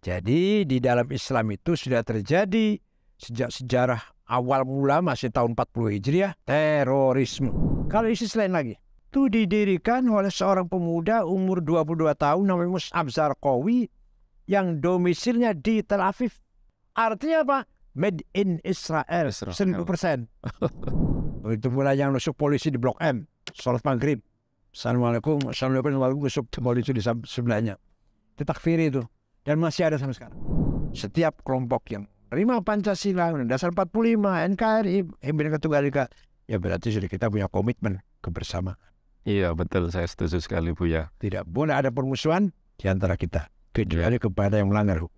Jadi di dalam Islam itu sudah terjadi sejak sejarah awal mula masih tahun 40 Hijriah terorisme. Kalau ISIS lain lagi, itu didirikan oleh seorang pemuda umur 22 tahun namanya Mus'ab Zarqawi yang domisilnya di Tel Aviv. Artinya apa? Made in Israel, Israel. 100%. itu mulai yang nusuk polisi di Blok M, sholat maghrib. Assalamualaikum, Assalamualaikum, Assalamualaikum, nusuk polisi di sebelahnya. takfiri itu dan masih ada sampai sekarang. Setiap kelompok yang terima Pancasila, dasar 45, NKRI, Bhinneka Tunggal Ika, ya berarti sudah kita punya komitmen kebersamaan. Iya betul, saya setuju sekali Bu ya. Tidak boleh ada permusuhan di antara kita, kecuali ya. kepada yang melanggar hukum.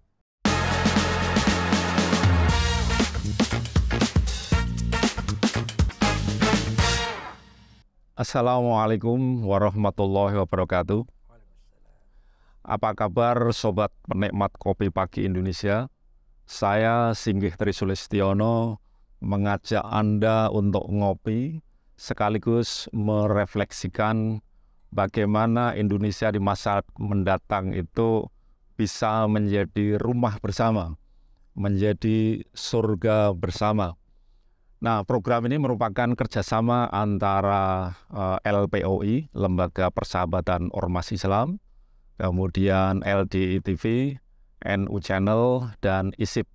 Assalamualaikum warahmatullahi wabarakatuh. Apa kabar sobat penikmat kopi pagi Indonesia? Saya Singgih Tri Sulistiono mengajak Anda untuk ngopi sekaligus merefleksikan bagaimana Indonesia di masa mendatang itu bisa menjadi rumah bersama, menjadi surga bersama. Nah, program ini merupakan kerjasama antara eh, LPOI, Lembaga Persahabatan Ormas Islam, kemudian LD e TV, NU Channel, dan ISIP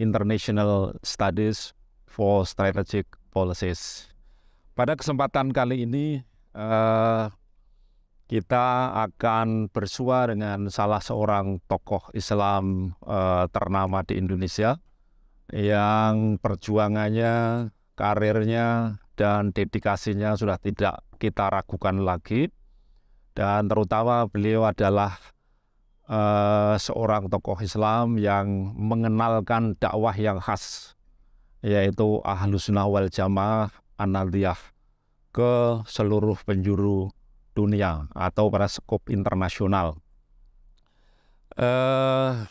International Studies for Strategic Policies. Pada kesempatan kali ini eh, kita akan bersua dengan salah seorang tokoh Islam eh, ternama di Indonesia yang perjuangannya, karirnya, dan dedikasinya sudah tidak kita ragukan lagi dan terutama beliau adalah uh, seorang tokoh Islam yang mengenalkan dakwah yang khas yaitu ahlu sunnah wal jamaah anadiyah ke seluruh penjuru dunia atau pada skop internasional. Uh,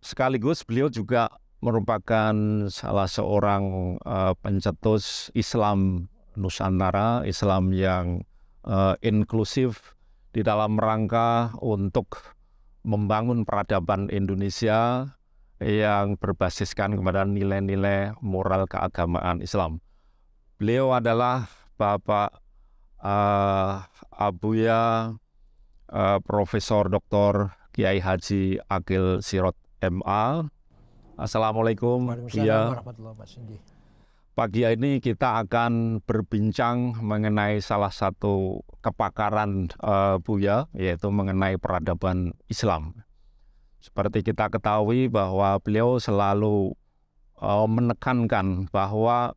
sekaligus beliau juga merupakan salah seorang uh, pencetus Islam Nusantara, Islam yang Eh, inklusif di dalam rangka untuk membangun peradaban Indonesia yang berbasiskan kepada nilai-nilai moral keagamaan Islam. Beliau adalah Bapak uh, Abuya uh, Profesor Dr. Kiai Haji Akil Sirot MA. Assalamualaikum. Waalaikumsalam warahmatullahi wabarakatuh. Pagi ini kita akan berbincang mengenai salah satu kepakaran uh, eh, Buya, yaitu mengenai peradaban Islam. Seperti kita ketahui bahwa beliau selalu uh, menekankan bahwa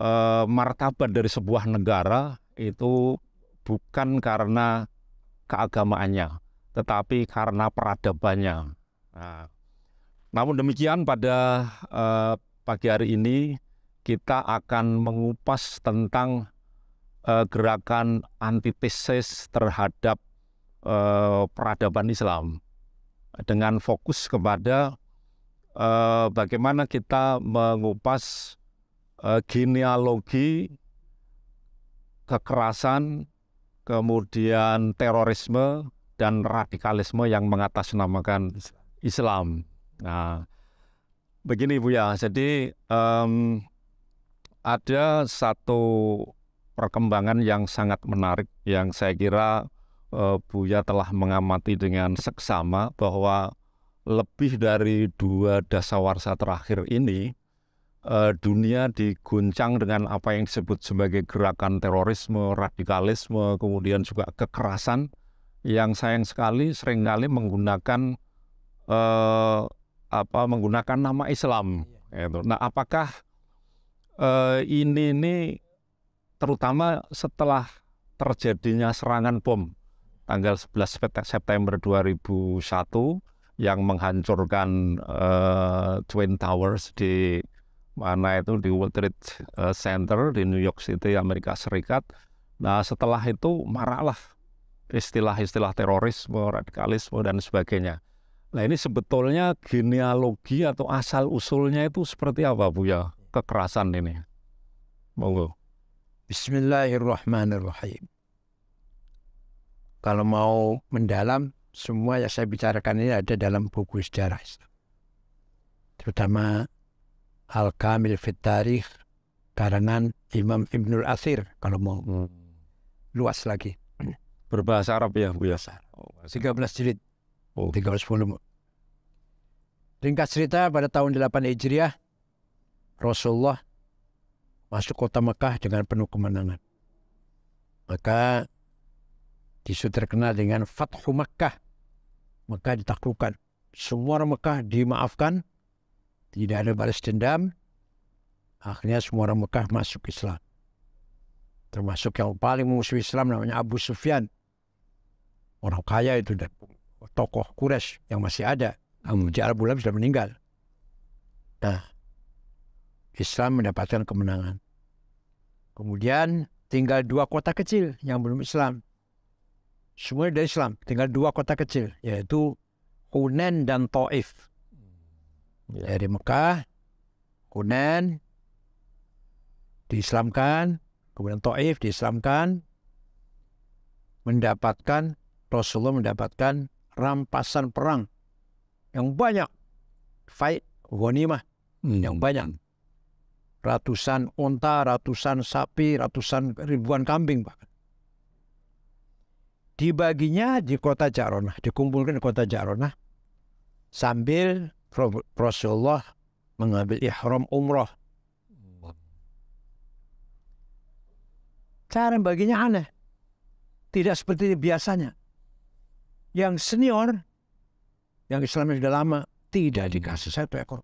uh, martabat dari sebuah negara itu bukan karena keagamaannya, tetapi karena peradabannya. Nah, namun demikian pada uh, pagi hari ini kita akan mengupas tentang uh, gerakan antitesis terhadap uh, peradaban Islam dengan fokus kepada uh, bagaimana kita mengupas uh, genealogi kekerasan, kemudian terorisme dan radikalisme yang mengatasnamakan Islam. Nah, begini Bu ya, jadi um, ada satu perkembangan yang sangat menarik yang saya kira uh, Buya telah mengamati dengan seksama bahwa lebih dari dua dasawarsa terakhir ini uh, dunia diguncang dengan apa yang disebut sebagai gerakan terorisme, radikalisme, kemudian juga kekerasan yang sayang sekali seringkali menggunakan uh, apa menggunakan nama Islam. Iya. Gitu. Nah, apakah uh, ini ini terutama setelah terjadinya serangan bom tanggal 11 September 2001 yang menghancurkan uh, Twin Towers di mana itu di World Trade eh, Center di New York City Amerika Serikat. Nah setelah itu marahlah istilah-istilah terorisme, radikalisme dan sebagainya. Nah ini sebetulnya genealogi atau asal usulnya itu seperti apa Bu ya? kekerasan ini. Monggo. Bismillahirrahmanirrahim. Kalau mau mendalam, semua yang saya bicarakan ini ada dalam buku sejarah Islam. Terutama Al-Kamil Fit Tarikh, karangan Imam Ibnul Asir, kalau mau hmm. luas lagi. Berbahasa Arab ya, Bu Yasa? Ya? 13 jilid, oh. 13 volume. Ringkas cerita pada tahun 8 Hijriah, Rasulullah masuk kota Mekah dengan penuh kemenangan. Maka Disu terkenal dengan Fathu Mekah. Mekah ditaklukkan. Semua orang Mekah dimaafkan. Tidak ada balas dendam. Akhirnya semua orang Mekah masuk Islam. Termasuk yang paling musuh Islam namanya Abu Sufyan. Orang kaya itu dan tokoh Quraisy yang masih ada. Abu Ja'al Bulam sudah meninggal. Nah, Islam mendapatkan kemenangan. Kemudian tinggal dua kota kecil yang belum Islam. Semuanya dari Islam, tinggal dua kota kecil, yaitu Hunen dan Taif. Hmm, ya. Dari Mekah, Hunen diislamkan, kemudian Taif diislamkan, mendapatkan Rasulullah mendapatkan rampasan perang yang banyak, fight, ghanimah yang hmm. banyak. Ratusan onta, ratusan sapi, ratusan ribuan kambing bahkan. Dibaginya di kota Jaronah, dikumpulkan di kota Jaronah sambil Rasulullah mengambil ihram umroh. Cara baginya aneh. Tidak seperti biasanya. Yang senior, yang Islamnya sudah lama, tidak dikasih satu ekor.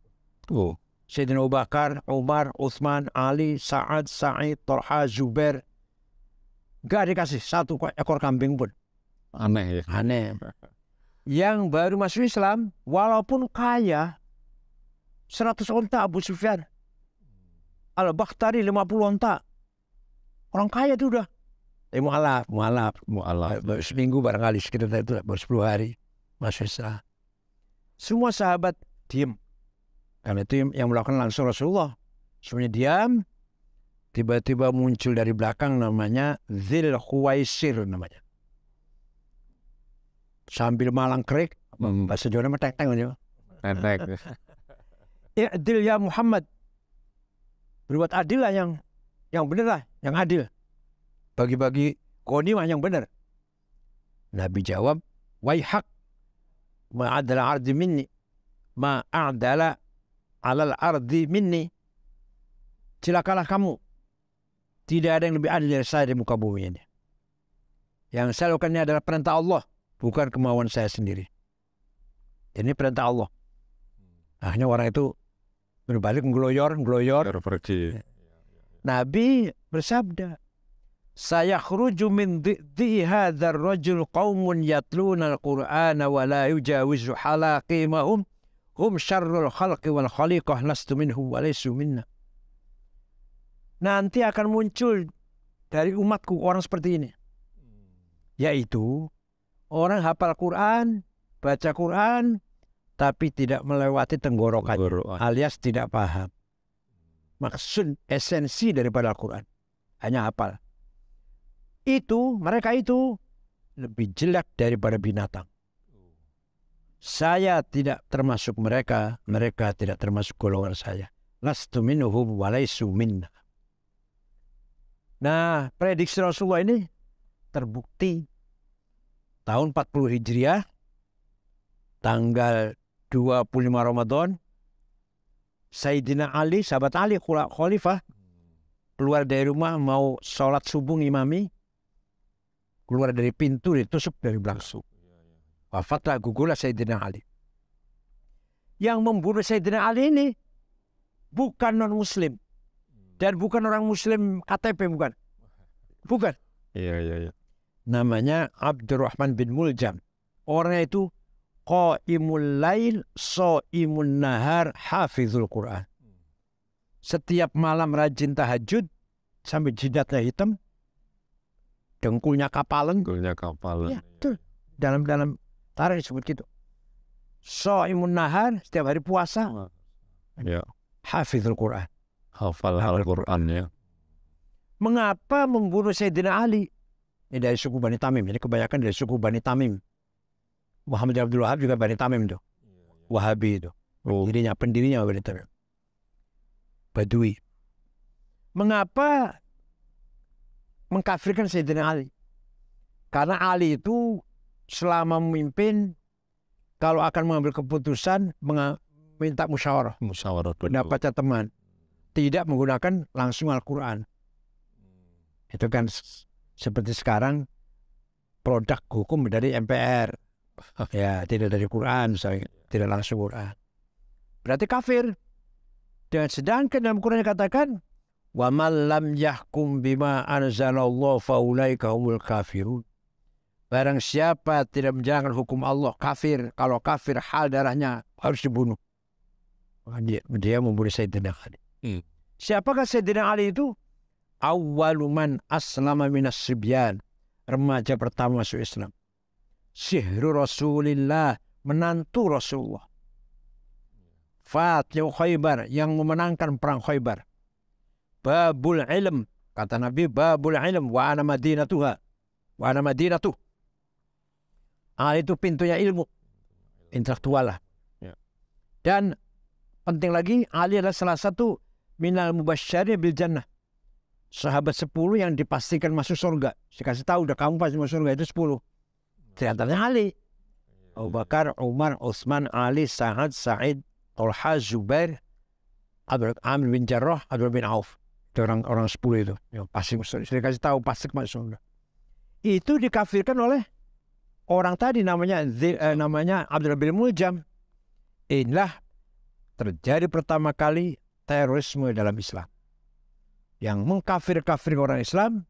Tuh. Oh. Sayyidina Abu Bakar, Umar, Uthman, Ali, Sa'ad, Sa'id, Torha, Zubair. Gak dikasih satu ekor kambing pun. Aneh ya? Aneh. Yang baru masuk Islam, walaupun kaya, 100 onta Abu Sufyan. Al-Bakhtari 50 onta. Orang kaya itu udah. Eh, mualaf, mualaf. Mualaf. Seminggu barangkali sekitar itu, baru 10 hari. Masuk Islam. Semua sahabat diem karena itu yang melakukan langsung Rasulullah. Semuanya diam, tiba-tiba muncul dari belakang namanya Zil Khuwaisir namanya. Sambil malang kerik, hmm. bahasa Jawa nama tek-teng aja. Tek. Adil ya Muhammad. Berbuat adil lah yang yang benar lah, yang adil. Bagi-bagi konimah yang benar. Nabi jawab, ma ma'adala ardi minni ma'adala alal ardi minni. Celakalah kamu. Tidak ada yang lebih adil dari saya di muka bumi ini. Yang saya lakukan ini adalah perintah Allah, bukan kemauan saya sendiri. Ini perintah Allah. Hmm. Akhirnya orang itu berbalik ngeloyor, ngeloyor. Pergi. Ya. Nabi bersabda, saya khruju min di hadzal rajul qaumun yatluna al-Qur'ana wa la yujawizu halaqimahum Hum syarrul khalqi wal khaliqah lastu minhu wa Nanti akan muncul dari umatku orang seperti ini. Hmm. Yaitu orang hafal Quran, baca Quran, tapi tidak melewati tenggorokan, tenggorokan. alias tidak paham. Hmm. Maksud esensi daripada Al-Quran. Hanya hafal. Itu, mereka itu lebih jelek daripada binatang. Saya tidak termasuk mereka, mereka tidak termasuk golongan saya. Lastu minuhum walaisu minna. Nah, prediksi Rasulullah ini terbukti tahun 40 Hijriah tanggal 25 Ramadan Sayyidina Ali, sahabat Ali, khalifah keluar dari rumah mau sholat subuh imami keluar dari pintu ditusuk dari belakang wafatlah gugurlah Sayyidina Ali. Yang membunuh Sayyidina Ali ini bukan non muslim dan bukan orang muslim KTP bukan. Bukan. Iya iya iya. Namanya Abdurrahman bin Muljam. Orangnya itu e qaimul lail soimun nahar hafizul Quran. Setiap malam rajin tahajud sampai jidatnya hitam, dengkulnya kapalan. Dengkulnya kapalan. Ya, betul. Dalam dalam Tarek disebut gitu. imun nahar, setiap hari puasa. Ya. Hafizul Quran. Hafal Al-Quran ya. Mengapa membunuh Sayyidina Ali? Ini dari suku Bani Tamim. Jadi kebanyakan dari suku Bani Tamim. Muhammad Abdul Wahab juga Bani Tamim tuh. Wahabi itu. Oh. Pendirinya, pendirinya Bani Tamim. Badui. Mengapa mengkafirkan Sayyidina Ali? Karena Ali itu selama memimpin kalau akan mengambil keputusan minta musyawarah musyawarah pendapatnya teman tidak menggunakan langsung Al-Quran hmm. itu kan seperti sekarang produk hukum dari MPR ya tidak dari Quran misalnya iya. tidak langsung Quran berarti kafir dan sedangkan dalam Quran dikatakan wa man lam yahkum bima anzalallahu faulaika humul kafirun Barang siapa tidak menjalankan hukum Allah kafir. Kalau kafir hal darahnya harus dibunuh. Dia, dia membunuh Sayyidina Ali. Hmm. Siapakah Sayyidina Ali itu? Awaluman aslama minas sibyan. Remaja pertama masuk Islam. Sihru Rasulillah. Menantu Rasulullah. Fatih Khaybar. Yang memenangkan perang Khaybar. Babul ilm. Kata Nabi, babul ilm. Wa ana madinatuha. Wa ana madinatuh Ah, itu pintunya ilmu. Intelektual lah. Ya. Dan penting lagi, Ali adalah salah satu minal mubasyari bil jannah. Sahabat 10 yang dipastikan masuk surga. Saya kasih tahu, udah kamu pasti masuk surga itu 10. ternyata Ali. Iya. Abu Bakar, Umar, Utsman, Ali, Sa'ad, Sa'id, Tolha, Zubair, Abdul Amin bin Jarrah, Abdul bin Auf. Itu orang orang 10 itu. Ya, pasti masuk. Saya kasih tahu pasti masuk surga. Itu dikafirkan oleh orang tadi namanya Zil, eh, namanya Abdul bin Muljam. Inilah terjadi pertama kali terorisme dalam Islam. Yang mengkafir-kafir orang Islam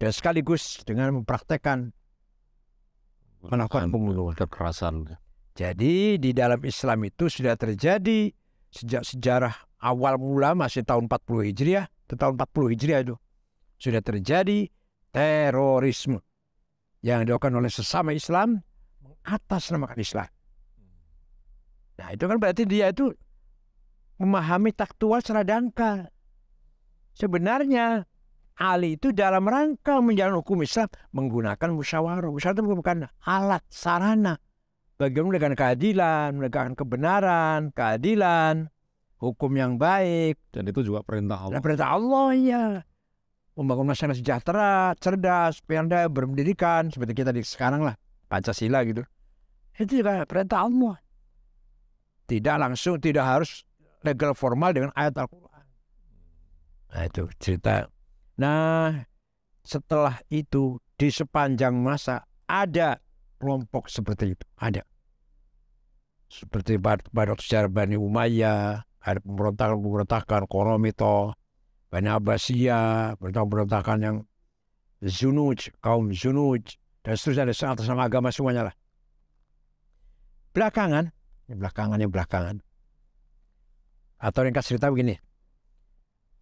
dan sekaligus dengan mempraktekkan melakukan pembunuhan kekerasan. Jadi di dalam Islam itu sudah terjadi sejak sejarah awal mula masih tahun 40 Hijriah, tahun 40 Hijriah itu sudah terjadi terorisme yang dilakukan oleh sesama Islam atas mengatasnamakan Islam. Nah itu kan berarti dia itu memahami taktual secara dangkal. Sebenarnya Ali itu dalam rangka menjalankan hukum Islam menggunakan musyawarah. Musyawarah itu bukan alat, sarana. Bagaimana dengan keadilan, menegakkan kebenaran, keadilan, hukum yang baik. Dan itu juga perintah Allah. Dan perintah Allah ya membangun masyarakat sejahtera, cerdas, penda, berpendidikan seperti kita di sekarang lah Pancasila gitu. Itu juga perintah Allah. Tidak langsung, tidak harus legal formal dengan ayat Al-Quran. Nah itu cerita. Nah setelah itu di sepanjang masa ada kelompok seperti itu, ada. Seperti pada sejarah Bani Umayyah, ada pemberontakan-pemberontakan, Koromito, Bani Abbasiyah, berontak-berontakan yang Zunuj, kaum Zunuj, dan seterusnya ada sangat nama agama semuanya lah. Belakangan, ini belakangan, ini belakangan. Atau ringkas cerita begini.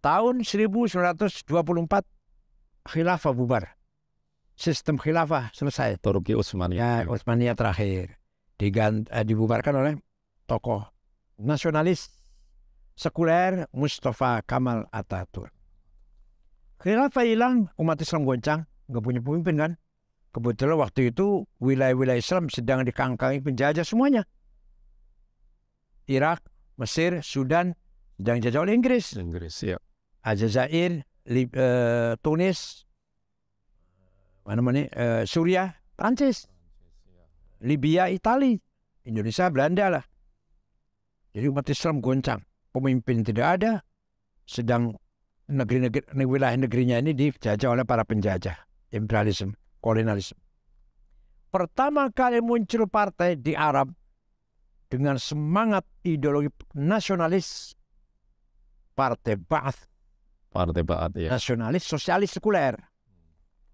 Tahun 1924, khilafah bubar. Sistem khilafah selesai. Turki Utsmaniyah. Ya, Utsmania terakhir. Digant, eh, dibubarkan oleh tokoh nasionalis sekuler Mustafa Kamal Ataturk. Khilafah hilang, umat Islam goncang, nggak punya pemimpin kan? Kebetulan waktu itu wilayah-wilayah Islam sedang dikangkangi penjajah semuanya. Irak, Mesir, Sudan sedang dijajah oleh Inggris. Inggris, ya. Aljazair, Lib uh, Tunis, mana mana, uh, Suriah, Prancis, Libya, Italia, Indonesia, Belanda lah. Jadi umat Islam goncang pemimpin tidak ada, sedang negeri-negeri wilayah negerinya ini dijajah oleh para penjajah, imperialisme, kolonialisme. Pertama kali muncul partai di Arab dengan semangat ideologi nasionalis Partai Ba'ath. Partai Ba'ath ya. Nasionalis sosialis sekuler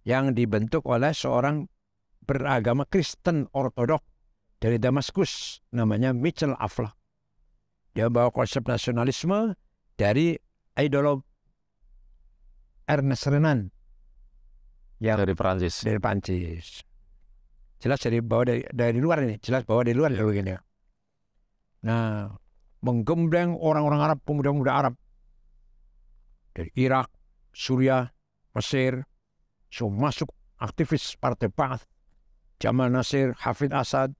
yang dibentuk oleh seorang beragama Kristen Ortodok dari Damaskus namanya Mitchell Aflah. Dia membawa konsep nasionalisme dari ideolog Ernest Renan yang dari Prancis. Dari Prancis. Jelas dari bawa dari, dari luar ini, jelas bawa dari luar dulu ini. Nah, menggembleng orang-orang Arab, pemuda-pemuda Arab dari Irak, Suriah, Mesir, so masuk aktivis Partai Ba'ath, Jamal Nasir, Hafid Asad,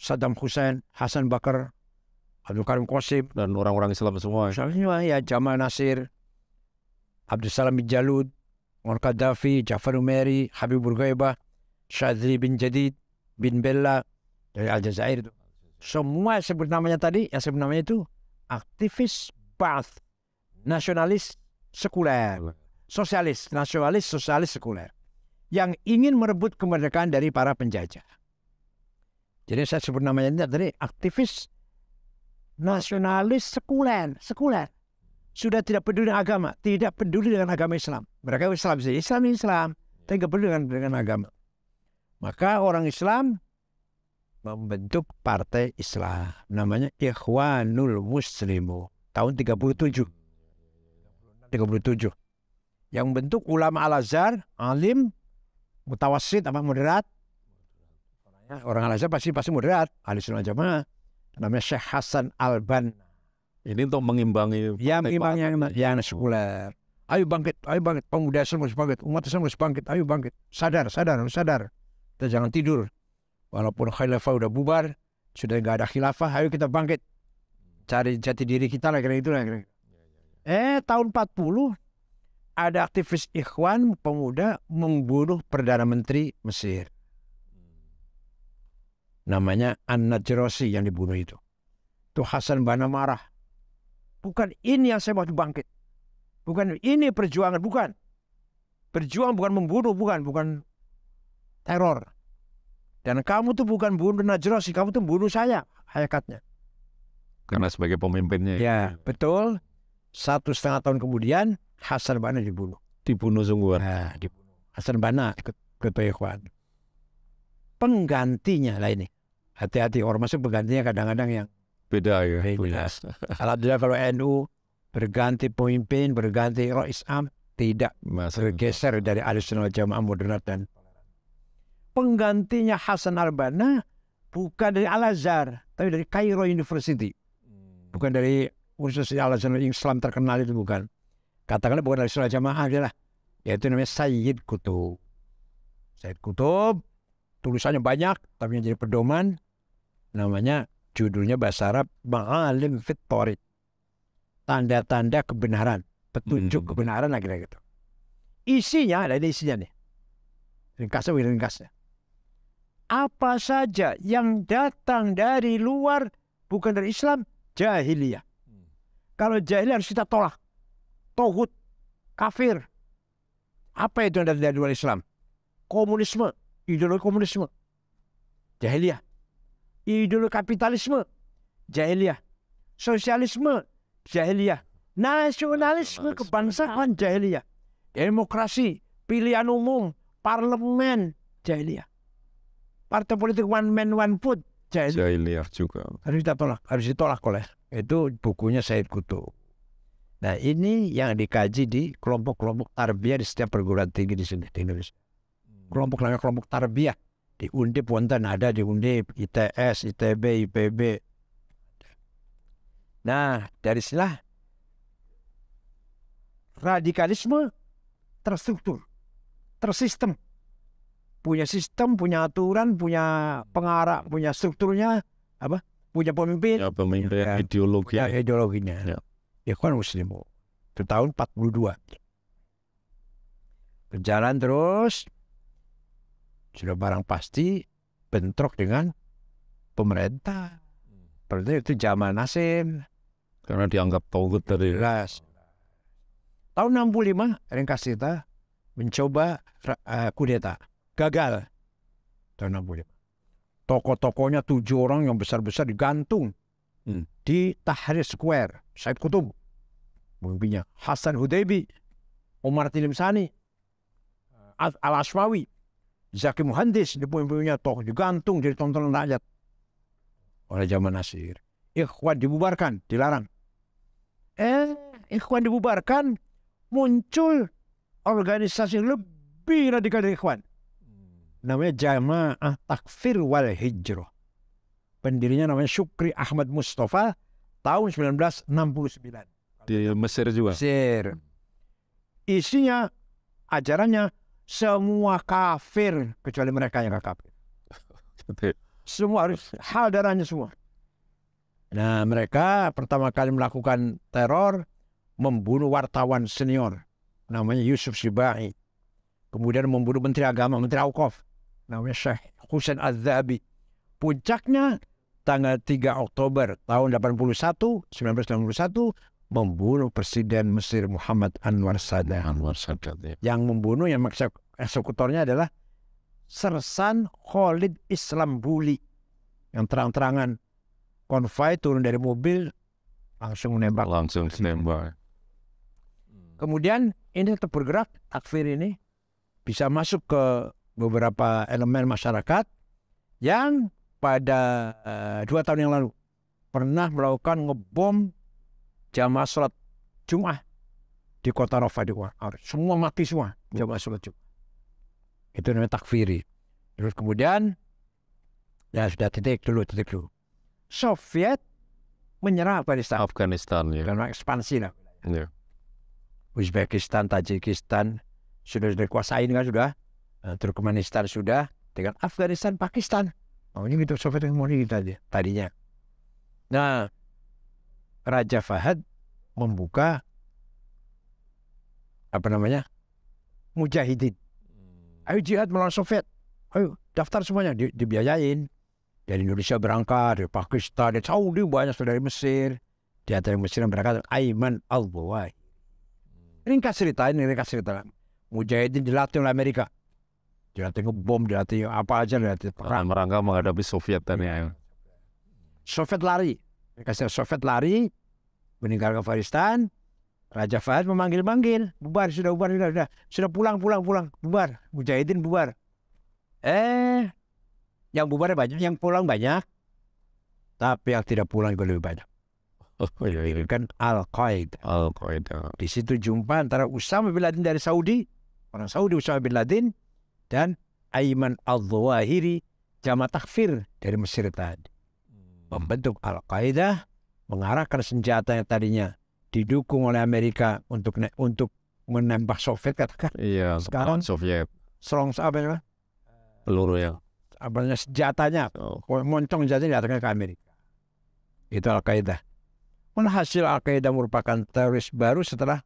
Saddam Hussein, Hasan Bakar, Abdul Karim Qasim dan orang-orang Islam semua. Semua ya Jamal Nasir, Abdul Salam bin Jalud, Omar Gaddafi, Jafar Umeri, Habibur Ghaibah, Syadri bin Jadid, bin Bella dari Aljazair itu. Semua sebut namanya tadi, yang sebut namanya itu aktivis Ba'ath, nasionalis sekuler, sosialis, nasionalis sosialis sekuler yang ingin merebut kemerdekaan dari para penjajah. Jadi saya sebut namanya dari aktivis nasionalis sekuler, sekuler. Sudah tidak peduli dengan agama, tidak peduli dengan agama Islam. Mereka Islam sih, Islam Islam, tapi tidak peduli dengan, dengan agama. Maka orang Islam membentuk partai Islam namanya Ikhwanul Muslimu tahun 37. 37. Yang bentuk ulama Al-Azhar, alim, mutawasid apa moderat. Orang Al-Azhar pasti pasti moderat, ahli sunnah jamaah namanya Syekh Hasan Alban. Ini untuk mengimbangi ya mengimbangi yang, yang sekuler. Ayo bangkit, ayo bangkit, pemuda Islam harus bangkit, umat Islam harus bangkit, ayo bangkit. Sadar, sadar, sadar. Kita jangan tidur. Walaupun khilafah udah bubar, sudah nggak ada khilafah, ayo kita bangkit. Cari jati diri kita lah, kira itu lah. Kira. Eh, tahun 40 ada aktivis Ikhwan pemuda membunuh Perdana Menteri Mesir namanya an Jerosi yang dibunuh itu. tuh Hasan Bana marah. Bukan ini yang saya mau bangkit. Bukan ini perjuangan, bukan. Perjuangan bukan membunuh, bukan, bukan teror. Dan kamu tuh bukan bunuh Najrosi, kamu tuh bunuh saya, hayakatnya. Karena sebagai pemimpinnya. Ya, ya, betul. Satu setengah tahun kemudian Hasan Bana dibunuh. Dibunuh sungguh Nah, dibunuh. Hasan Bana ketua Ikhwan. Penggantinya lah ini hati-hati orang masuk penggantinya kadang-kadang yang beda ya. Beda. Alhamdulillah kalau NU berganti pemimpin, berganti roh Islam tidak Mas, bergeser dari Ahlussunnah Jamaah Moderat dan penggantinya Hasan Albana bukan dari Al Azhar, tapi dari Cairo University. Hmm. Bukan dari Universitas Al Azhar Islam terkenal itu bukan. Katakanlah bukan dari Sunnah Jamaah adalah yaitu namanya Sayyid Kutub. Sayyid Kutub tulisannya banyak, tapi yang jadi pedoman namanya judulnya bahasa Arab Ma'alim fit Tanda-tanda kebenaran, petunjuk hmm. kebenaran akhirnya gitu. Isinya ada ini isinya nih. Ringkasnya ringkasnya. Apa saja yang datang dari luar bukan dari Islam jahiliyah. Hmm. Kalau jahiliyah harus kita tolak. Tohut, kafir. Apa itu yang datang dari luar Islam? Komunisme, ideologi komunisme. Jahiliyah ideologi kapitalisme jahiliyah, sosialisme jahiliyah, nasionalisme kebangsaan jahiliyah, demokrasi, pilihan umum, parlemen jahiliyah. Partai politik one man one vote jahiliyah, juga. Harus ditolak harus ditolak oleh itu bukunya Said Kutub. Nah ini yang dikaji di kelompok-kelompok tarbiyah di setiap perguruan tinggi di sini di Indonesia. Hmm. Kelompok namanya kelompok tarbiyah di Undip wonten ada di Undip, ITS, ITB, IPB. Nah, dari silah radikalisme terstruktur, tersistem. Punya sistem, punya aturan, punya pengarah, punya strukturnya, apa? Punya pemimpin. Ya, pemimpin ya, ideologi. Ya, ideologinya. Ya. Ikhwan Muslim. Itu tahun 42. Berjalan terus sudah barang pasti bentrok dengan pemerintah. Berarti itu zaman Nasim. Karena dianggap togut dari ras. Tahun 65 ringkas Ringkasita mencoba uh, kudeta. Gagal. Tahun 65. toko-tokonya tujuh orang yang besar-besar digantung hmm. di Tahrir Square, Said Kutub. Mungkinnya Hasan Hudaybi, Omar Tilimsani, Al-Ashmawi, Zaki Muhandis dipimpinnya toh digantung jadi tontonan rakyat oleh zaman Nasir. Ikhwan dibubarkan, dilarang. Eh, Ikhwan dibubarkan, muncul organisasi lebih radikal dari Ikhwan. Namanya Jamaah Takfir Wal Hijrah. Pendirinya namanya Syukri Ahmad Mustafa tahun 1969. Di Mesir juga? Mesir. Isinya, ajarannya semua kafir kecuali mereka yang kafir. Semua harus hal darahnya semua. Nah mereka pertama kali melakukan teror membunuh wartawan senior namanya Yusuf Sibai. Kemudian membunuh Menteri Agama, Menteri Aukov namanya Syekh Hussein az zabi Puncaknya tanggal 3 Oktober tahun 81, satu membunuh Presiden Mesir Muhammad Anwar Sadat. Anwar Sadat ya. Yang membunuh yang maksud eksekutornya adalah Sersan Khalid Islam Buli yang terang-terangan konvoy turun dari mobil langsung menembak. Langsung menembak. Kemudian ini tetap bergerak takfir ini bisa masuk ke beberapa elemen masyarakat yang pada uh, dua tahun yang lalu pernah melakukan ngebom jamaah sholat Jum'ah di kota Rafa di Semua mati semua jamaah sholat Jum'ah. Itu namanya takfiri. Terus kemudian ya sudah titik dulu, titik dulu. Soviet menyerang Afghanistan. Afghanistan ya. Karena ekspansi lah. Ya. Uzbekistan, Tajikistan sudah dikuasain kan sudah. Eh, Turkmenistan sudah dengan Afghanistan, Pakistan. Oh ini gitu Soviet yang mau tadi gitu tadinya. Nah, Raja Fahad membuka apa namanya mujahidin. Hmm. Ayo jihad melawan Soviet. Ayo daftar semuanya di, dibiayain. Dari Indonesia berangkat, dari Pakistan, dari Saudi banyak sudah dari Mesir. Di antara Mesir yang berangkat Aiman al -Bawai. Ringkas cerita ini ringkas cerita. Mujahidin dilatih oleh Amerika. Dilatih ngebom, dilatih apa aja dilatih perang. Merangka menghadapi Soviet tadi. Iya. Soviet lari. Kaisar Soviet lari meninggal ke Faristan, Raja Fahad memanggil-manggil, bubar, sudah bubar, sudah, sudah, sudah pulang, pulang, pulang, bubar, mujahidin bubar. Eh, yang bubar banyak, yang pulang banyak, tapi yang tidak pulang juga lebih banyak. kan Al Qaeda. Al Qaeda. Di situ jumpa antara Usama bin Laden dari Saudi, orang Saudi Usama bin Laden dan Aiman Al Zawahiri jamaah takfir dari Mesir tadi membentuk Al-Qaeda, mengarahkan senjata yang tadinya didukung oleh Amerika untuk untuk menembak Soviet katakan. Iya, sekarang Soviet. Serong apa ya Peluru ya. Apa senjatanya? Oh. Moncong senjatanya datangnya ke Amerika. Itu Al-Qaeda. Hasil Al-Qaeda merupakan teroris baru setelah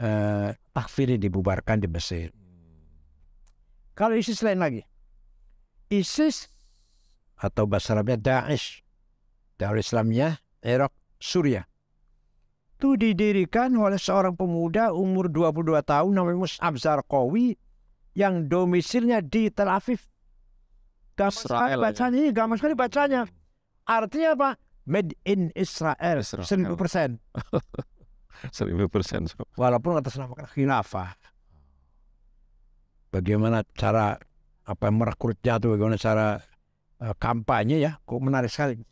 eh, Takfiri dibubarkan di Mesir. Kalau ISIS lain lagi. ISIS atau bahasa Arabnya Daesh Darul Islamnya Irak Suriah. Itu didirikan oleh seorang pemuda umur 22 tahun namanya Mus'ab Zarqawi yang domisilnya di Tel Aviv. Gampang sekali bacanya, ini iya, gampang sekali bacanya. Artinya apa? Made in Israel, seribu persen. Seribu persen. Walaupun atas nama khilafah. Bagaimana cara apa merekrutnya atau bagaimana cara uh, kampanye ya, kok menarik sekali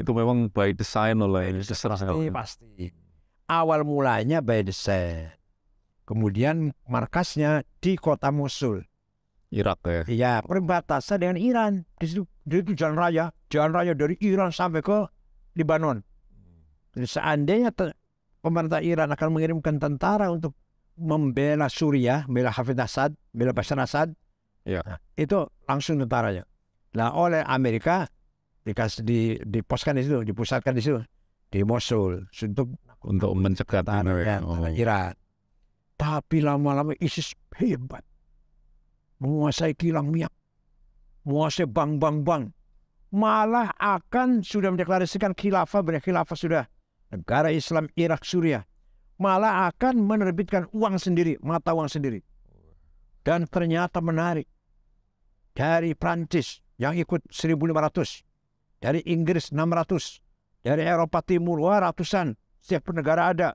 itu memang by design oleh by design, pasti, ya. pasti. Awal mulanya by design. Kemudian markasnya di kota Mosul. Irak ya. Iya, perbatasan dengan Iran. Di situ, di situ jalan raya, jalan raya dari Iran sampai ke Lebanon. Jadi seandainya pemerintah Iran akan mengirimkan tentara untuk membela Suriah, membela Hafiz Assad, membela Bashar Assad, ya. nah, itu langsung tentaranya. Nah, oleh Amerika dikasih di diposkan di situ, dipusatkan di situ di Mosul untuk untuk mencegah tanah ya, oh. Iran. Tapi lama-lama ISIS hebat, menguasai kilang minyak, menguasai bank-bank-bank, malah akan sudah mendeklarasikan khilafah, benar khilafah sudah negara Islam Irak Suriah, malah akan menerbitkan uang sendiri, mata uang sendiri. Dan ternyata menarik dari Prancis yang ikut 1500 dari Inggris 600. Dari Eropa Timur, wah ratusan. Setiap negara ada.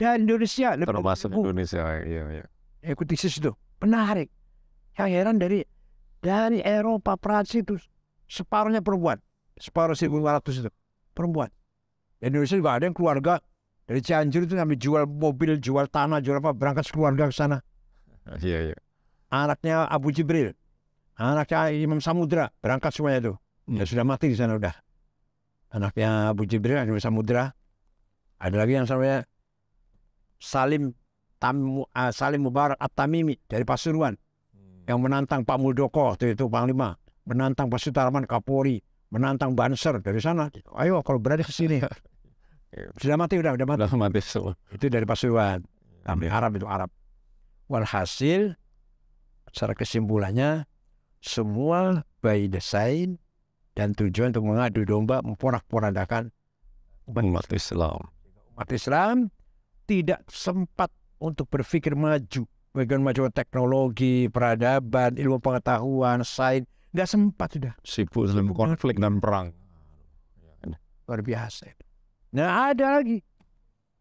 Dan Indonesia. Termasuk lebih, Indonesia, iya, iya. Ya, Ikuti situ. Menarik. Yang heran dari dari Eropa, Prancis itu separuhnya perempuan. Separuh 1.500 itu perempuan. Dan Indonesia juga ada yang keluarga dari Cianjur itu sampai jual mobil, jual tanah, jual apa, berangkat keluarga ke sana. Iya, iya. Anaknya Abu Jibril, anaknya Imam Samudra, berangkat semuanya itu. Ya hmm. Ya sudah mati di sana udah. Anaknya Abu Jibril, Abu Samudra. Ada lagi yang namanya Salim Tamu uh, eh, Salim Mubarak At-Tamimi dari Pasuruan hmm. yang menantang Pak Muldoko itu, itu Panglima, menantang Pak Sutarman Kapolri, menantang Banser dari sana. Ayo kalau berani ke sini. Sudah mati udah, udah mati. Sudah mati semua. Itu dari Pasuruan. Hmm. Kami Arab itu Arab. Walhasil secara kesimpulannya semua by design dan tujuan untuk mengadu domba memporak-porandakan umat Islam. Umat Islam tidak sempat untuk berpikir maju, bagian maju teknologi, peradaban, ilmu pengetahuan, sains, nggak sempat sudah. Sibuk dalam konflik dan perang. Luar biasa. Nah ada lagi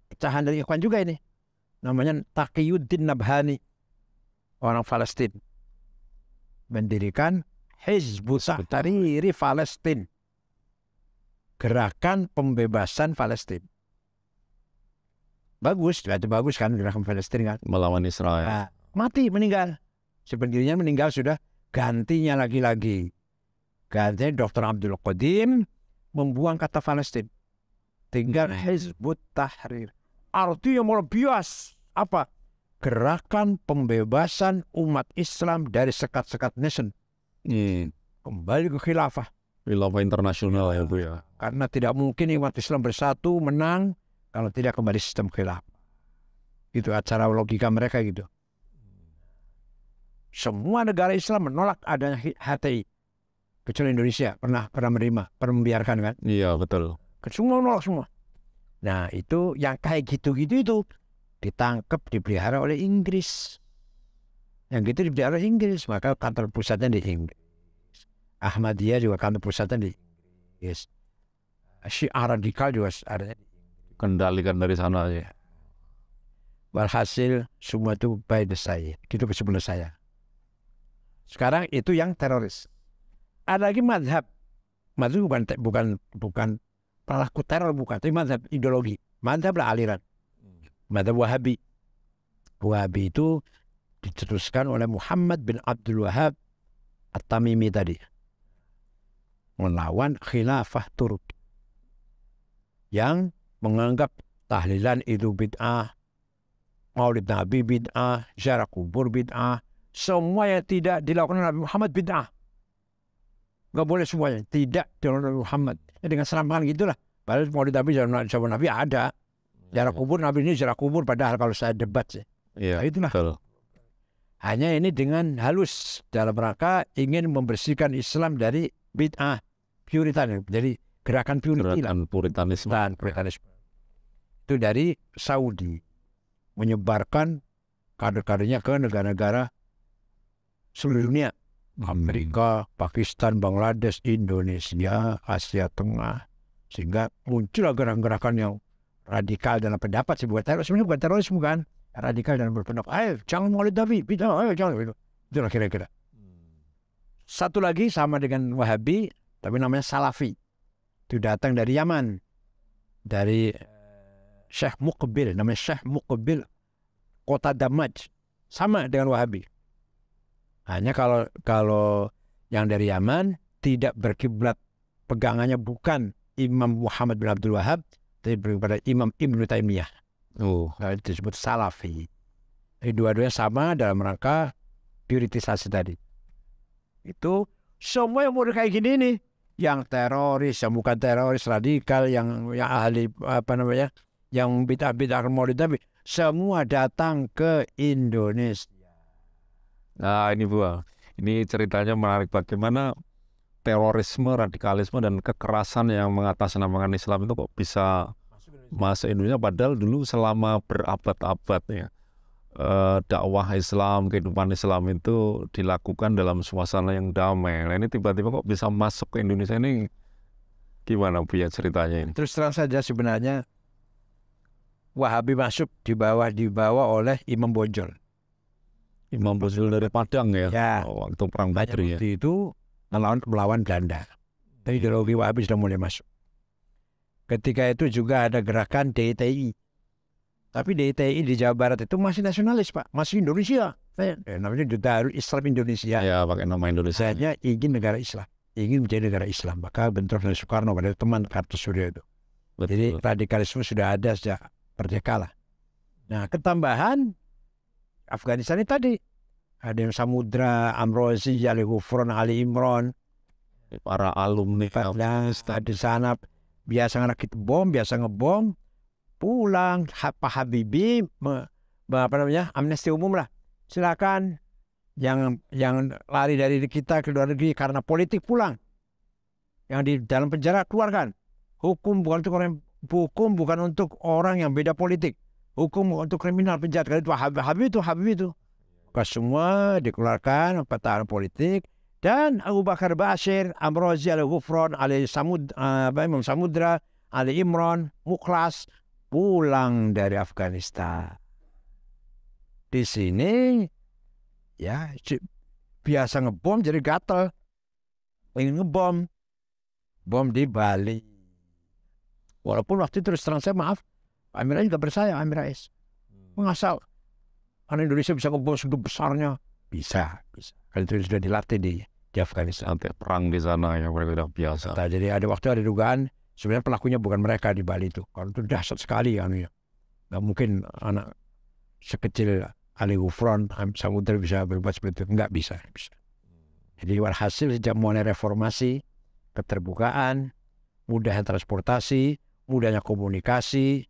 pecahan dari Ikhwan juga ini. Namanya Taqiyuddin Nabhani. Orang Palestina. Mendirikan Hizbut Tahrir Palestin. Gerakan pembebasan Palestin, Bagus, itu bagus kan gerakan Palestina kan. Melawan Israel. Nah, mati, meninggal. Sebenarnya meninggal sudah gantinya lagi-lagi. Gantinya Dr. Abdul Qadim membuang kata Palestin, Tinggal Hizbut hmm. Tahrir. Artinya mau bias apa? Gerakan pembebasan umat Islam dari sekat-sekat nation Hmm. kembali ke khilafah. Khilafah internasional ya itu ya. ya. Karena tidak mungkin umat Islam bersatu menang kalau tidak kembali sistem khilafah. Itu acara logika mereka gitu. Semua negara Islam menolak adanya HTI. Kecuali Indonesia pernah pernah menerima, pernah membiarkan kan? Iya betul. Semua menolak semua. Nah itu yang kayak gitu-gitu itu ditangkap dipelihara oleh Inggris yang gitu di daerah Inggris maka kantor pusatnya di Inggris Ahmadiyah juga kantor pusatnya di Inggris Syiah radikal juga ada kendalikan dari sana aja. Walhasil semua itu by the side. Gitu sebelum saya. Sekarang itu yang teroris. Ada lagi madhab. Madhab bukan bukan bukan pelaku teror bukan, tapi madhab ideologi. Madhab lah aliran. Hmm. Madhab Wahabi. Wahabi itu dicetuskan oleh Muhammad bin Abdul Wahab At-Tamimi tadi melawan khilafah turut yang menganggap tahlilan itu bid'ah, maulid Nabi bid'ah, jarak kubur bid'ah, semua yang tidak dilakukan oleh Muhammad bid'ah. Gak boleh semuanya, tidak dilakukan oleh Muhammad. Ya, dengan serampangan gitulah. Padahal maulid Nabi, jarak Nabi ada. Jarak iya. kubur Nabi ini jarak kubur padahal kalau saya debat sih. ya, nah, itulah. Hanya ini dengan halus dalam rangka ingin membersihkan Islam dari bid'ah puritan. Jadi gerakan puritan. Gerakan puritanisme. Dan puritanisme. Itu dari Saudi. Menyebarkan kader-kadernya ke negara-negara seluruh dunia. Hmm. Amerika, Pakistan, Bangladesh, Indonesia, Asia Tengah. Sehingga muncul gerakan-gerakan yang radikal dalam pendapat sebuah teroris. Sebenarnya bukan terorisme kan radikal dan berpendapat, ayo jangan Maulid Nabi, bid'ah, ayo jangan. Itu Itulah kira-kira. Hmm. Satu lagi sama dengan Wahabi, tapi namanya Salafi. Itu datang dari Yaman. Dari Syekh Muqbil, namanya Syekh Muqbil, kota Damaj. Sama dengan Wahabi. Hanya kalau kalau yang dari Yaman tidak berkiblat pegangannya bukan Imam Muhammad bin Abdul Wahab, tapi kepada Imam Ibnu Taimiyah. Oh, itu disebut salafi. Jadi dua-duanya sama dalam rangka prioritisasi tadi. Itu semua yang mau kayak gini nih, yang teroris, yang bukan teroris radikal, yang yang ahli apa namanya, yang bid'ah bid'ah kemudian tapi semua datang ke Indonesia. Nah ini Bu, ah. ini ceritanya menarik bagaimana terorisme, radikalisme dan kekerasan yang mengatasnamakan Islam itu kok bisa bahasa Indonesia padahal dulu selama berabad-abad ya eh, dakwah Islam kehidupan Islam itu dilakukan dalam suasana yang damai. Nah ini tiba-tiba kok bisa masuk ke Indonesia ini gimana bu ya ceritanya ini? Terus terang saja sebenarnya Wahabi masuk di bawah dibawa oleh Imam Bonjol. Imam Bonjol dari Padang ya, ya oh, waktu perang Badri ya. Itu melawan melawan Belanda. Tapi iya. ideologi Wahabi sudah mulai masuk. Ketika itu juga ada gerakan DTI, Tapi DTI di Jawa Barat itu masih nasionalis, Pak. Masih Indonesia. Eh, eh namanya Duta Islam Indonesia. Ya, pakai nama Indonesia. Hanya ingin negara Islam. Ingin menjadi negara Islam. Maka bentrok dari Soekarno pada teman Kartu Surya itu. Betul. Jadi radikalisme sudah ada sejak perdeka lah. Nah, ketambahan Afghanistan ini tadi ada yang Samudra, Amrozi, Ali Gufron, Ali Imron, para alumni nah, Afghanistan di sana biasa ngerakit bom, biasa ngebom, pulang Pak Habibie me, me, apa namanya amnesti umum lah. Silakan yang yang lari dari kita ke luar negeri karena politik pulang. Yang di dalam penjara keluarkan. Hukum bukan untuk orang hukum bukan untuk orang yang beda politik. Hukum untuk kriminal penjahat. itu Habib, itu Habib itu. kau semua dikeluarkan petaruh politik dan Abu Bakar Basir, Amrozi al Ghufron, Ali Samud, uh, Imam Samudra, Ali Imron, Mukhlas pulang dari Afghanistan. Di sini ya biasa ngebom jadi gatel. Ingin ngebom. Bom di Bali. Walaupun waktu itu terus terang saya maaf, Amir juga bersayang Amir Rais. Hmm. Mengasal. Karena Indonesia bisa ngebom segitu besarnya. Bisa, bisa. Kalau itu sudah dilatih dia di Afghanistan. Sampai perang di sana yang mereka berbeda biasa. Nah, jadi ada waktu ada dugaan sebenarnya pelakunya bukan mereka di Bali itu. Kalau itu dahsyat sekali kan ya. Gak mungkin anak sekecil Ali Gufron Samudra bisa berbuat seperti itu. Enggak bisa. bisa. Jadi hasil sejak mulai reformasi, keterbukaan, mudahnya transportasi, mudahnya komunikasi,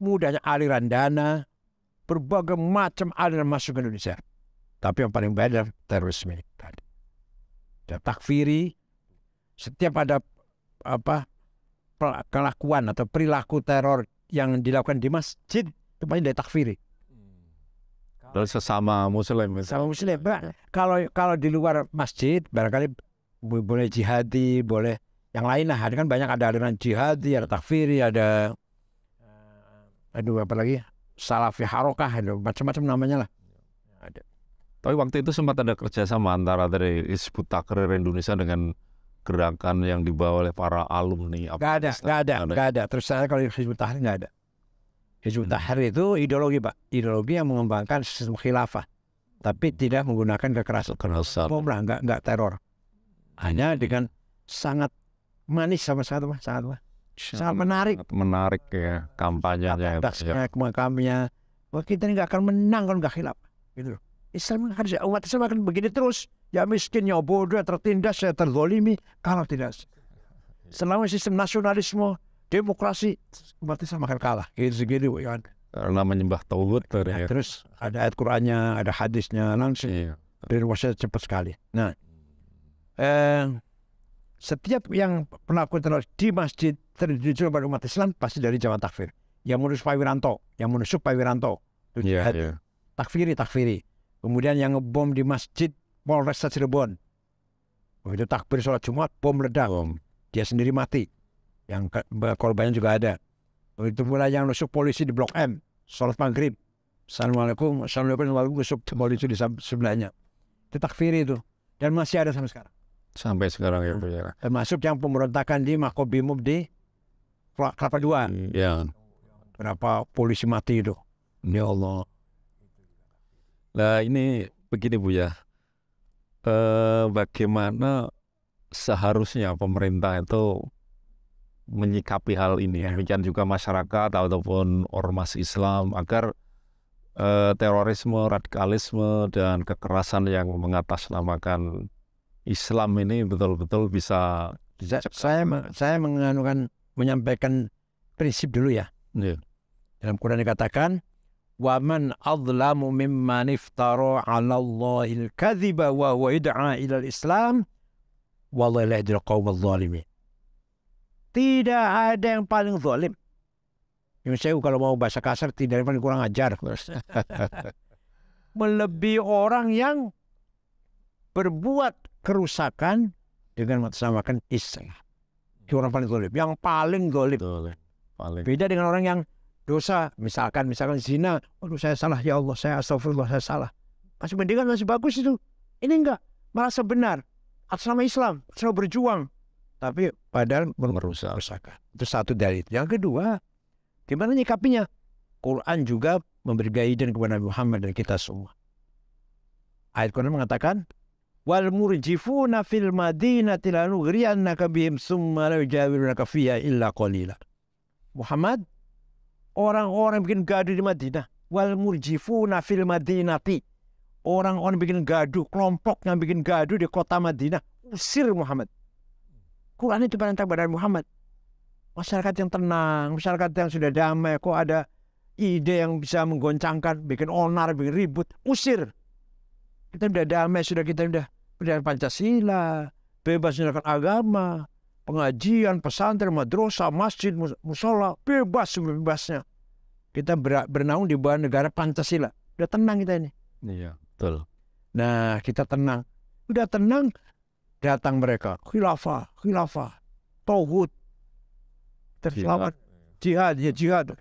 mudahnya aliran dana, berbagai macam aliran masuk ke Indonesia. Tapi yang paling beda terorisme tadi ada takfiri setiap ada apa kelakuan atau perilaku teror yang dilakukan di masjid itu pasti dari takfiri dari hmm. sesama muslim sesama muslim kalau kalau di luar masjid barangkali boleh jihadi boleh yang lain lah ada kan banyak ada aliran jihadi ada takfiri ada hmm, hmm. aduh apa lagi salafi harokah macam-macam namanya lah tapi waktu itu sempat ada kerjasama antara dari Hizbut Takrir Indonesia dengan gerakan yang dibawa oleh para alumni. Gak ada, gak ada, gak ada. Terus saya kalau Hizbut Tahrir gak ada. Hizbut hmm. itu ideologi pak, ideologi yang mengembangkan sistem khilafah, tapi tidak menggunakan kekerasan. Kekerasan. Pemerah, nggak nggak teror. Hanya hmm. dengan sangat manis sama satu pak, sangat pak. Sangat menarik. Sangat menarik ya kampanyenya. Kampanyenya, ya. kampanyenya. Wah kita ini nggak akan menang kalau nggak khilafah. Gitu loh. Islam kan harus umat Islam akan begini terus. Ya miskin, ya bodoh, ya tertindas, ya terzolimi. kalah tidak, selama sistem nasionalisme, demokrasi, umat Islam akan kalah. Gitu gitu ya. Kan? Karena menyembah tauhid ya, Terus ada ayat Qurannya, ada hadisnya langsung. Iya. Dari wasiat cepat sekali. Nah, eh, setiap yang pernah aku teroris di masjid terdiri pada umat Islam pasti dari zaman Takfir. Yang menusuk Pak Wiranto, yang menusuk Pak Wiranto. Itu yeah, yeah. Takfiri, takfiri Kemudian yang ngebom di masjid Polresta Cirebon. Itu takbir sholat Jumat, bom meledak. Bom. Dia sendiri mati. Yang korbannya juga ada. Itu mulai yang nusuk polisi di Blok M, sholat maghrib. Assalamualaikum, Assalamualaikum, Assalamualaikum, nusuk polisi di sebelahnya. Itu takfiri itu. Dan masih ada sampai sekarang. Sampai sekarang ya, berjalan. Hmm. Ya. Termasuk yang pemberontakan di Makobrimob di Kelapa Dua. Ya. Kenapa polisi mati itu? Ya Allah. Nah ini begini Bu ya, eh, bagaimana seharusnya pemerintah itu menyikapi hal ini, demikian juga masyarakat ataupun ormas Islam agar eh, terorisme, radikalisme dan kekerasan yang mengatasnamakan Islam ini betul-betul bisa saya Saya saya menganukan menyampaikan prinsip dulu ya. Yeah. Dalam Quran dikatakan ومن أظلم ممن افترى على الله الكذب وهو يدعى إلى الإسلام والله لا يدري قوم الظالمين tidak ada yang paling zalim yang saya kalau mau bahasa kasar tidak ada yang paling kurang ajar melebihi orang yang berbuat kerusakan dengan mengatasnamakan Islam. Itu orang paling zalim. Yang paling zalim. Beda dengan orang yang dosa misalkan misalkan zina waduh saya salah ya Allah saya astagfirullah saya salah masih mendingan masih bagus itu ini enggak merasa benar atas nama Islam selalu berjuang tapi padahal merusak rusakan itu satu dari itu yang kedua gimana nyikapinya Quran juga memberi guidance kepada Nabi Muhammad dan kita semua ayat Quran mengatakan wal murjifuna fil madinati lanughriyannaka bihim summa la yujawirunaka illa qalila Muhammad Orang-orang bikin gaduh di Madinah. Wal murjifuna fil madinati. Orang-orang bikin gaduh, kelompok yang bikin gaduh di kota Madinah. Usir Muhammad. Quran itu perintah kepada Muhammad. Masyarakat yang tenang, masyarakat yang sudah damai. Kok ada ide yang bisa menggoncangkan, bikin onar, bikin ribut. Usir. Kita sudah damai, sudah kita sudah berdasarkan Pancasila, bebas menggunakan agama, pengajian, pesantren, madrasah, masjid, musola, bebas bebasnya. Kita bernaung di bawah negara Pancasila. Udah tenang kita ini. Iya, betul. Nah, kita tenang. Udah tenang, datang mereka. Khilafah, khilafah, tauhud, terselawat, jihad, ya jihad.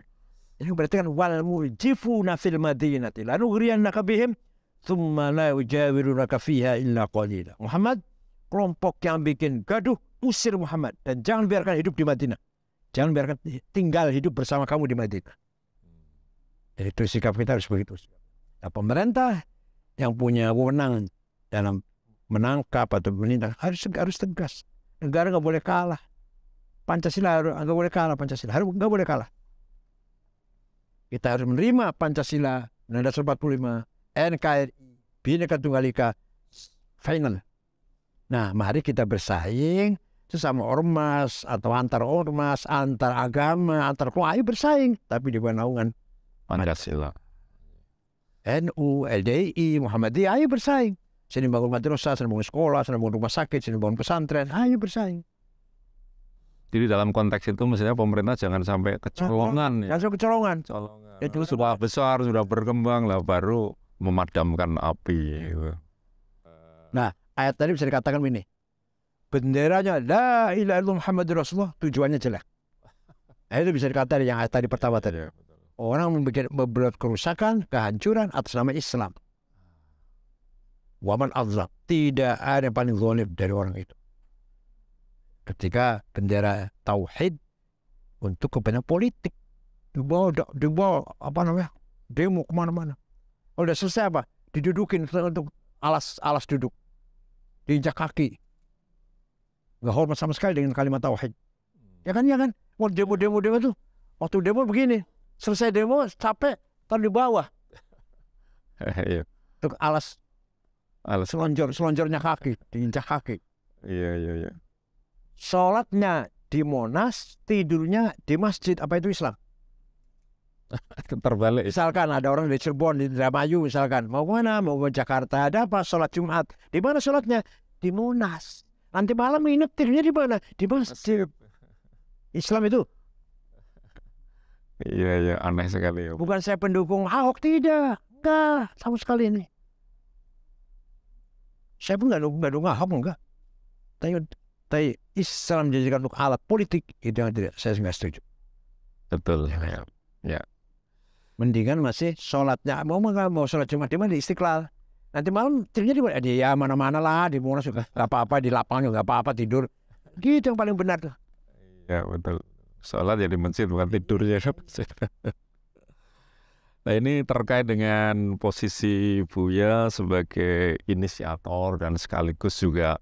Ini berarti kan wal mujifuna fil madinati lalu gerian nakabihim thumma la ujawiru fiha illa qalila. Muhammad, kelompok yang bikin gaduh usir Muhammad dan jangan biarkan hidup di Madinah. Jangan biarkan tinggal hidup bersama kamu di Madinah. Itu sikap kita harus begitu. Nah, pemerintah yang punya wewenang dalam menangkap atau menindak harus harus tegas. Negara nggak boleh kalah. Pancasila harus nggak boleh kalah. Pancasila harus nggak boleh kalah. Kita harus menerima Pancasila, Undang-Undang 45, NKRI, Bhinneka Tunggal Ika, final. Nah, mari kita bersaing sesama ormas atau antar ormas, antar agama, antar kelompok, ayo bersaing. Tapi di bawah naungan Pancasila. NU, LDI, Muhammadiyah, ayo bersaing. Sini bangun madrasah, sini bangun sekolah, sini bangun rumah sakit, sini bangun pesantren, ayo bersaing. Jadi dalam konteks itu mestinya pemerintah jangan sampai kecolongan. Ya? Jangan sampai kecolongan. Ya, itu sudah kan besar, sudah berkembang lah baru memadamkan api. Iya. Gitu. Nah, ayat tadi bisa dikatakan ini benderanya la ilaha illallah Muhammad Rasulullah tujuannya jelek. itu bisa dikatakan yang tadi pertama tadi. Iya, orang membuat kerusakan, kehancuran atas nama Islam. Waman azab. Tidak ada yang paling zalim dari orang itu. Ketika bendera tauhid untuk kepentingan politik dibawa dibawa apa namanya demo kemana-mana. Kalau udah selesai apa didudukin untuk alas alas duduk diinjak kaki nggak hormat sama sekali dengan kalimat tauhid. Hmm. Ya kan, ya kan. Mau demo, demo, demo tuh. Waktu demo begini, selesai demo capek, taruh di bawah. Iya. Untuk alas, alas selonjor, selonjornya kaki, diinjak kaki. Iya, iya, iya. Sholatnya di Monas, tidurnya di masjid. Apa itu Islam? terbalik. Ya. Misalkan ada orang di Cirebon, di Dramayu misalkan, mau mana Mau ke Jakarta, ada apa? Sholat Jumat. Di mana sholatnya? Di Monas. Nanti malam nginep tidurnya di mana? Di masjid. Islam itu. Iya iya aneh sekali. Ya. Bukan saya pendukung Ahok tidak, enggak sama sekali ini. Saya pun nggak dukung, dukung Ahok enggak. Tapi, tapi Islam dijadikan untuk alat politik itu yang tidak saya nggak setuju. Betul. Ya. ya. Kan? ya. Mendingan masih sholatnya mau enggak mau sholat cuma di mana di Istiqlal nanti malam tidurnya di mana? Eh, di ya mana-mana lah, di Monas juga nggak apa-apa, di lapangan juga nggak apa-apa tidur. Gitu yang paling benar tuh. Ya betul. Sholat jadi ya masjid bukan tidur ya. nah ini terkait dengan posisi Buya sebagai inisiator dan sekaligus juga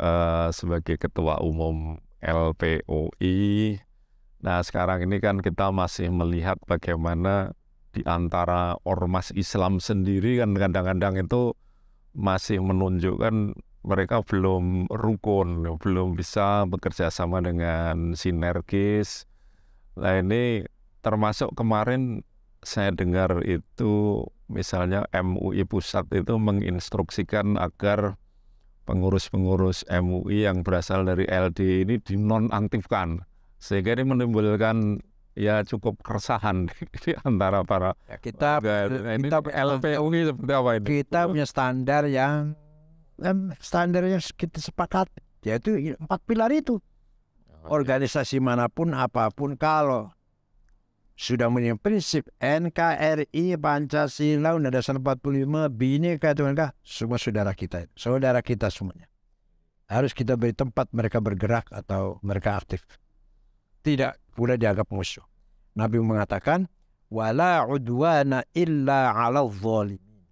uh, sebagai ketua umum LPOI. Nah sekarang ini kan kita masih melihat bagaimana di antara ormas Islam sendiri kan kadang-kadang itu masih menunjukkan mereka belum rukun, belum bisa bekerja sama dengan sinergis. Nah ini termasuk kemarin saya dengar itu misalnya MUI pusat itu menginstruksikan agar pengurus-pengurus MUI yang berasal dari LD ini dinonaktifkan sehingga ini menimbulkan ya cukup keresahan di gitu ya antara para ya, kita eh, nah, ini kita LPU ini seperti apa ini? Kita punya standar yang standarnya kita sepakat yaitu empat pilar itu. Organisasi manapun apapun kalau sudah punya prinsip NKRI Pancasila Undang Dasar 45 Bineka Tunggal Ika semua saudara kita saudara kita semuanya harus kita beri tempat mereka bergerak atau mereka aktif tidak pula dianggap musuh. Nabi mengatakan, wala udwana illa ala zalimin.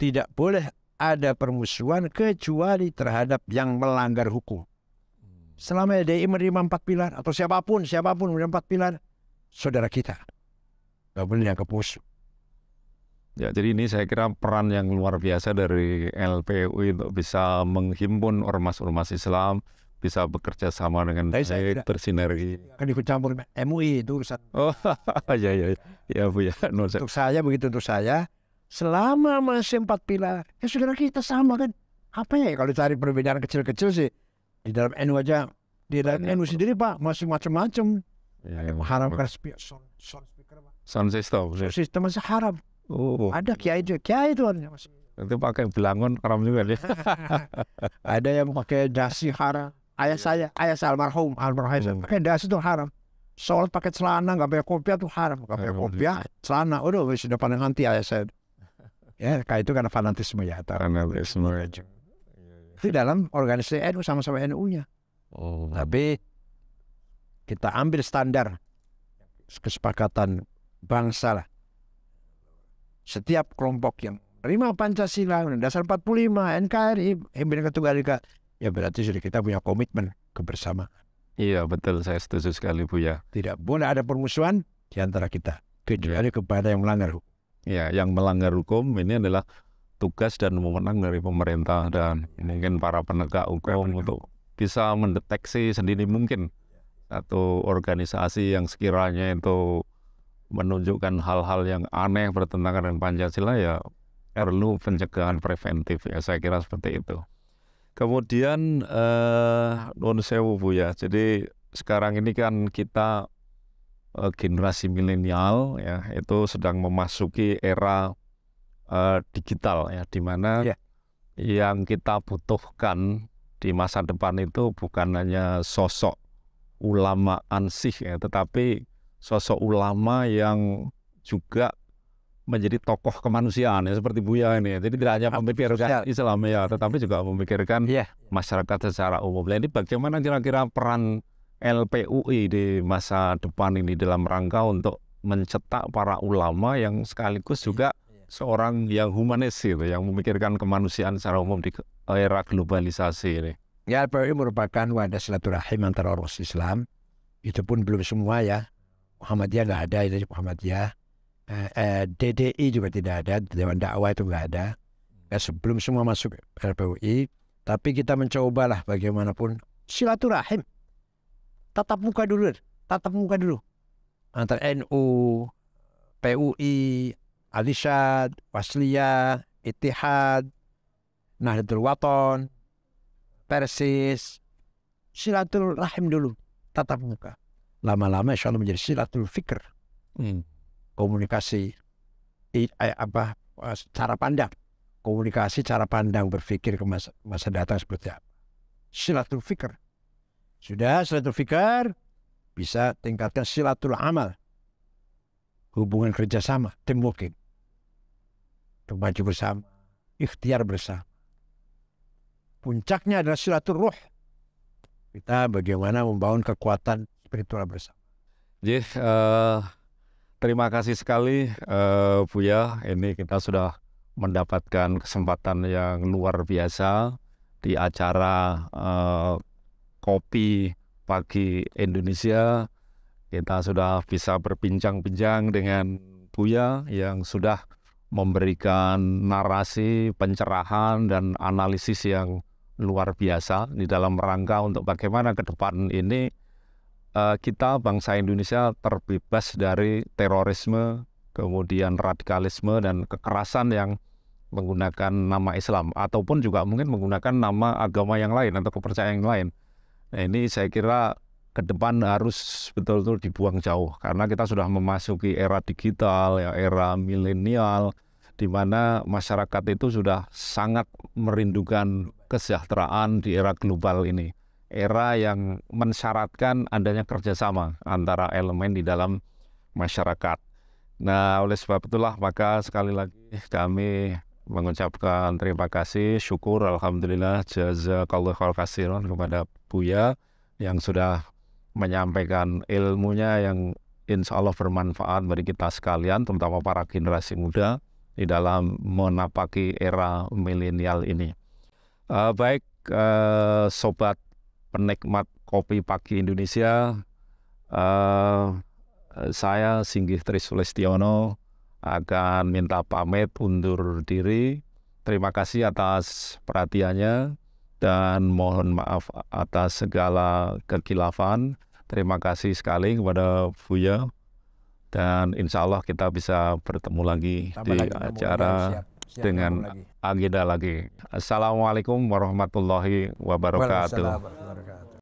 Tidak boleh ada permusuhan kecuali terhadap yang melanggar hukum. Selama LDI menerima empat pilar atau siapapun, siapapun menerima empat pilar, saudara kita. Gak boleh dianggap musuh. Ya, jadi ini saya kira peran yang luar biasa dari LPU itu bisa menghimpun ormas-ormas Islam, bisa bekerja sama dengan Tapi saya baik, bersinergi. ikut campur MUI itu urusan. Oh, ya ya ya bu ya. No, untuk saya begitu untuk saya, selama masih empat pilar, ya saudara kita sama kan. Apa ya kalau cari perbedaan kecil-kecil sih di dalam NU aja di dalam Banyak. NU sendiri pak masih macam-macam. Iya, ya, ya, haramkan sound, sound speaker pak. Sound system. Ya. Sound system masih haram. Oh. Ada kiai juga, kiai itu artinya masih. Itu pakai belangon haram juga dia. Ada yang pakai dasi haram ayah iya. saya ayah saya almarhum almarhum hmm. pakai dasi itu haram sholat pakai celana nggak pakai kopiah itu haram nggak pakai kopiah celana udah sudah paling anti ayah saya ya kayak itu karena fanatisme ya fanatisme aja. Iya, iya. Di dalam organisasi NU sama-sama NU-nya oh. tapi kita ambil standar kesepakatan bangsa lah setiap kelompok yang terima Pancasila Dasar 45 NKRI Himpunan Ketua ya berarti sudah kita punya komitmen kebersamaan. Iya betul, saya setuju sekali Bu ya. Tidak boleh ada permusuhan di antara kita, kecuali ya. kepada yang melanggar hukum. Ya, yang melanggar hukum ini adalah tugas dan wewenang dari pemerintah dan mungkin kan para penegak hukum ya, untuk bisa mendeteksi sendiri mungkin atau organisasi yang sekiranya itu menunjukkan hal-hal yang aneh bertentangan dengan Pancasila ya perlu pencegahan preventif ya saya kira seperti itu. Kemudian eh, non uh, sewu Bu ya. Jadi sekarang ini kan kita uh, generasi milenial ya itu sedang memasuki era uh, digital ya di mana yeah. yang kita butuhkan di masa depan itu bukan hanya sosok ulama ansih ya, tetapi sosok ulama yang juga menjadi tokoh kemanusiaan ya seperti Buya ini. Ya. Jadi tidak hanya ah, memikirkan Islam ya, tetapi juga memikirkan yeah. masyarakat secara umum. Jadi nah, bagaimana kira-kira peran LPUI di masa depan ini dalam rangka untuk mencetak para ulama yang sekaligus juga iya, iya. seorang yang humanis gitu, yang memikirkan kemanusiaan secara umum di era globalisasi ini. Ya, LPUI merupakan wadah silaturahim antara orang Islam. Itu pun belum semua ya. Muhammadiyah nggak ada, itu Muhammadiyah eh, eh DDI juga tidak ada, Dewan Dakwah itu nggak ada. Eh, sebelum semua masuk RPUI, tapi kita mencobalah bagaimanapun silaturahim. Tatap muka dulu, tatap muka dulu. Antar NU, PUI, Alisad, Wasliyah, Itihad, Nahdlatul Wathon, Persis, silaturahim dulu, tatap muka. Lama-lama insya Allah menjadi silatul fikr. Hmm komunikasi eh, apa eh, cara pandang komunikasi cara pandang berpikir ke masa, masa datang seperti apa silatul fikir sudah silatul fikir bisa tingkatkan silatul amal hubungan kerjasama tim untuk maju bersama ikhtiar bersama puncaknya adalah silatul ruh kita bagaimana membangun kekuatan spiritual bersama jadi uh, Terima kasih sekali uh, Buya, ini kita sudah mendapatkan kesempatan yang luar biasa di acara uh, kopi pagi Indonesia. Kita sudah bisa berbincang-bincang dengan Buya yang sudah memberikan narasi, pencerahan dan analisis yang luar biasa di dalam rangka untuk bagaimana ke depan ini uh, kita bangsa Indonesia terbebas dari terorisme, kemudian radikalisme dan kekerasan yang menggunakan nama Islam ataupun juga mungkin menggunakan nama agama yang lain atau kepercayaan yang lain. Nah, ini saya kira ke depan harus betul-betul dibuang jauh karena kita sudah memasuki era digital, ya, era milenial di mana masyarakat itu sudah sangat merindukan kesejahteraan di era global ini era yang mensyaratkan adanya kerjasama antara elemen di dalam masyarakat. Nah, oleh sebab itulah maka sekali lagi kami mengucapkan terima kasih, syukur, alhamdulillah, jazakallah khairan kepada Buya yang sudah menyampaikan ilmunya yang insya Allah bermanfaat bagi kita sekalian, terutama para generasi muda di dalam menapaki era milenial ini. Uh, baik uh, sobat penikmat kopi pagi Indonesia. Uh, saya Singgih Sulistiono akan minta pamit undur diri. Terima kasih atas perhatiannya dan mohon maaf atas segala kekilafan. Terima kasih sekali kepada Buya dan insya Allah kita bisa bertemu lagi Sampai di lagi acara. Ya, dengan lagi. agenda lagi. Assalamualaikum warahmatullahi wabarakatuh.